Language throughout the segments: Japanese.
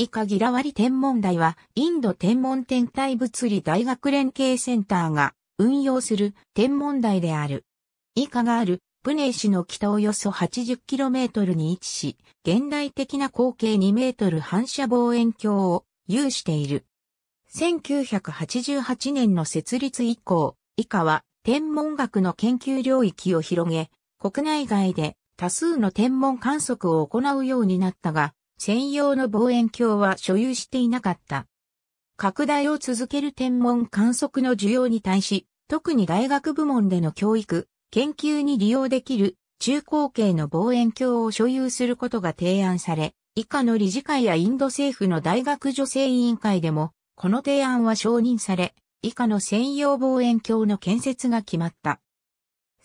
以下ギラワリ天文台は、インド天文天体物理大学連携センターが運用する天文台である。以下がある、プネー市の北およそ 80km に位置し、現代的な光景2メートル反射望遠鏡を有している。1988年の設立以降、以下は天文学の研究領域を広げ、国内外で多数の天文観測を行うようになったが、専用の望遠鏡は所有していなかった。拡大を続ける天文観測の需要に対し、特に大学部門での教育、研究に利用できる中高系の望遠鏡を所有することが提案され、以下の理事会やインド政府の大学女性委員会でも、この提案は承認され、以下の専用望遠鏡の建設が決まった。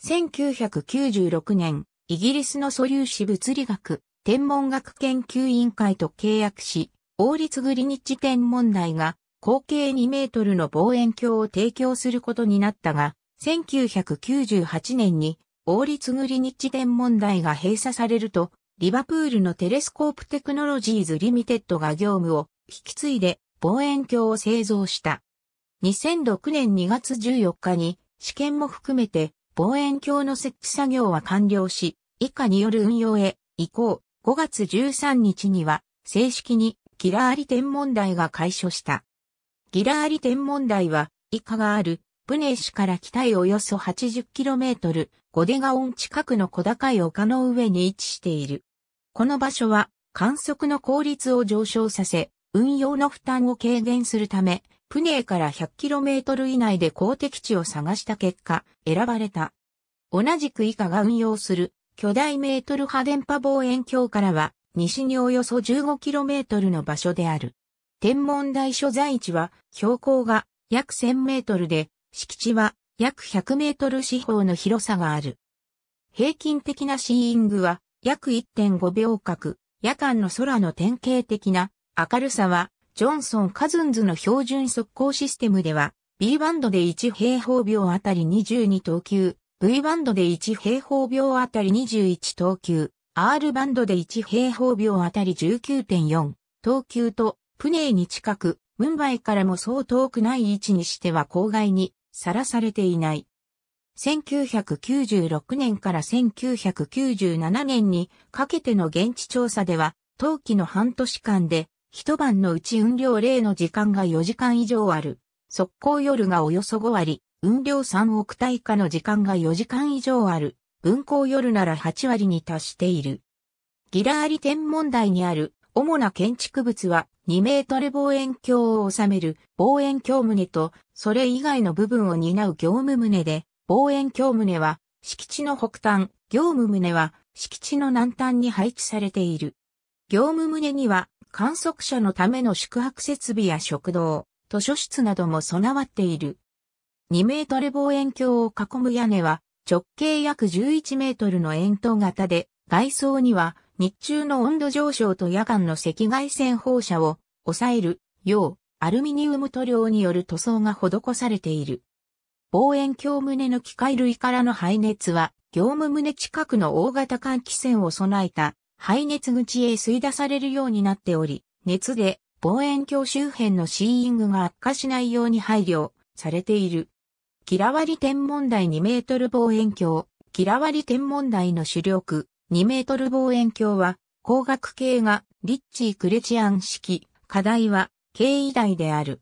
1996年、イギリスの素粒子物理学天文学研究委員会と契約し、王立グリニッチ天文台が口径2メートルの望遠鏡を提供することになったが、1998年に王立グリニッチ天文台が閉鎖されると、リバプールのテレスコープテクノロジーズリミテッドが業務を引き継いで望遠鏡を製造した。2006年2月14日に試験も含めて望遠鏡の設置作業は完了し、以下による運用へ移行5月13日には正式にギラーリ天文台が開所した。ギラーリ天文台は以下があるプネーシから北へおよそ 80km、ゴデガオン近くの小高い丘の上に位置している。この場所は観測の効率を上昇させ、運用の負担を軽減するため、プネーから 100km 以内で公的地を探した結果、選ばれた。同じく以下が運用する巨大メートル波電波望遠鏡からは、西におよそ 15km の場所である。天文台所在地は、標高が約1000メートルで、敷地は約100メートル四方の広さがある。平均的なシーイングは約1.5秒角、夜間の空の典型的な明るさは、ジョンソン・カズンズの標準速攻システムでは、B バンドで1平方秒あたり22等級、V バンドで1平方秒あたり21等級、R バンドで1平方秒あたり19.4等級と、プネーに近く、ムンバイからもそう遠くない位置にしては郊外にさらされていない。1996年から1997年にかけての現地調査では、冬季の半年間で一晩のうち運量例の時間が4時間以上ある。速攻夜がおよそ5割、運量3億体化の時間が4時間以上ある。分行。夜なら8割に達している。ギラーリ天文台にある主な建築物は2メートル望遠鏡を収める望遠鏡棟とそれ以外の部分を担う業務棟で望遠鏡棟は敷地の北端、業務棟は敷地の南端に配置されている。業務棟には観測者のための宿泊設備や食堂、図書室なども備わっている。2メートル望遠鏡を囲む屋根は直径約11メートルの円筒型で、外装には日中の温度上昇と夜間の赤外線放射を抑えるようアルミニウム塗料による塗装が施されている。望遠鏡胸の機械類からの排熱は、業務胸近くの大型換気扇を備えた排熱口へ吸い出されるようになっており、熱で望遠鏡周辺のシーイングが悪化しないように配慮されている。キラワリ天文台2メートル望遠鏡、キラワリ天文台の主力、2メートル望遠鏡は、光学系がリッチー・クレチアン式、課題は、経緯台である。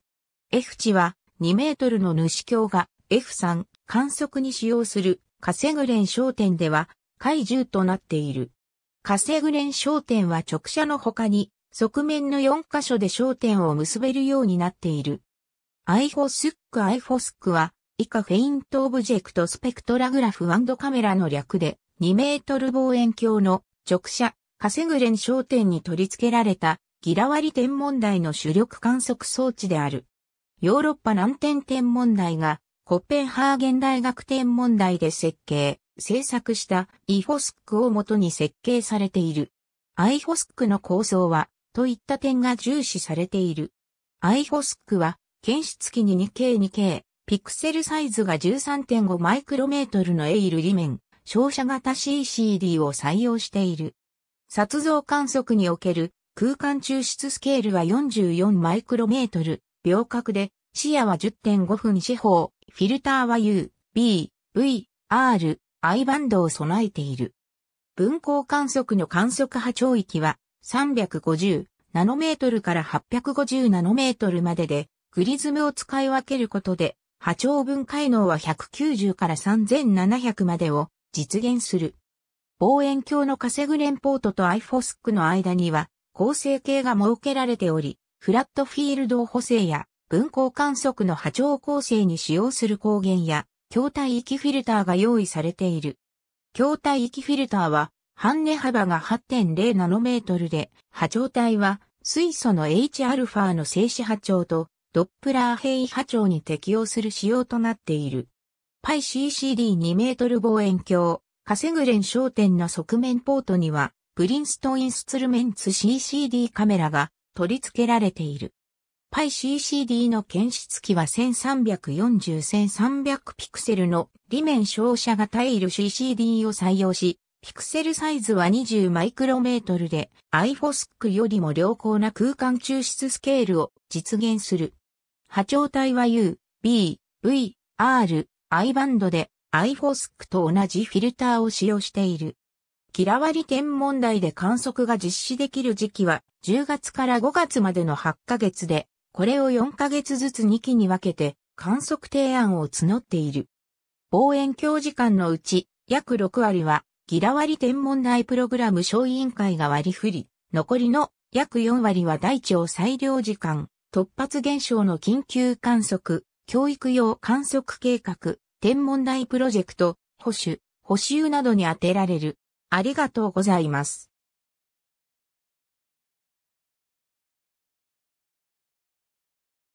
F 値は、2メートルの主鏡が F3、観測に使用する、カセグレン焦点では、怪獣となっている。カセグレン焦点は直射の他に、側面の4箇所で焦点を結べるようになっている。アイフォスックアイフォスックは、以下フェイントオブジェクトスペクトラグラフカメラの略で2メートル望遠鏡の直射、カセグレン焦点に取り付けられたギラ割り天文台の主力観測装置である。ヨーロッパ南天天文台がコッペンハーゲン大学天文台で設計、制作したイフォスクをもとに設計されている。アイフォスクの構想は、といった点が重視されている。アイフォスクは、検出機に 2K2K、ピクセルサイズが13.5マイクロメートルのエイルリ面、照射型 CCD を採用している。撮像観測における空間抽出スケールは44マイクロメートル、秒角で、視野は10.5分四方、フィルターは U、B、V、R、I バンドを備えている。分光観測の観測波長域は350ナノメートルから850ナノメートルまでで、グリズムを使い分けることで波長分解能は190から3700までを実現する。望遠鏡のカセグレンポートとアイフォスクの間には構成形が設けられており、フラットフィールド補正や分光観測の波長構成に使用する光源や筐体域フィルターが用意されている。筐体域フィルターは半値幅が8.0ナノメートルで波長帯は水素の Hα の静止波長とドップラー変異波長に適用する仕様となっている。PyCCD2 メートル望遠鏡、カセグレン焦点の側面ポートには、プリンストインスツルメンツ CCD カメラが取り付けられている。PyCCD の検出機は1340-1300ピクセルの裏面照射が耐える CCD を採用し、ピクセルサイズは20マイクロメートルで i f o s クよりも良好な空間抽出スケールを実現する。波長帯は U、B、V、R、I バンドで i f o s クと同じフィルターを使用している。嫌わり天文台で観測が実施できる時期は10月から5月までの8ヶ月で、これを4ヶ月ずつ2期に分けて観測提案を募っている。望遠鏡時間のうち約6割は、ギラ割天文台プログラム小委員会が割り振り、残りの約4割は大地裁量時間、突発現象の緊急観測、教育用観測計画、天文台プロジェクト、保守、補修などに充てられる。ありがとうございます。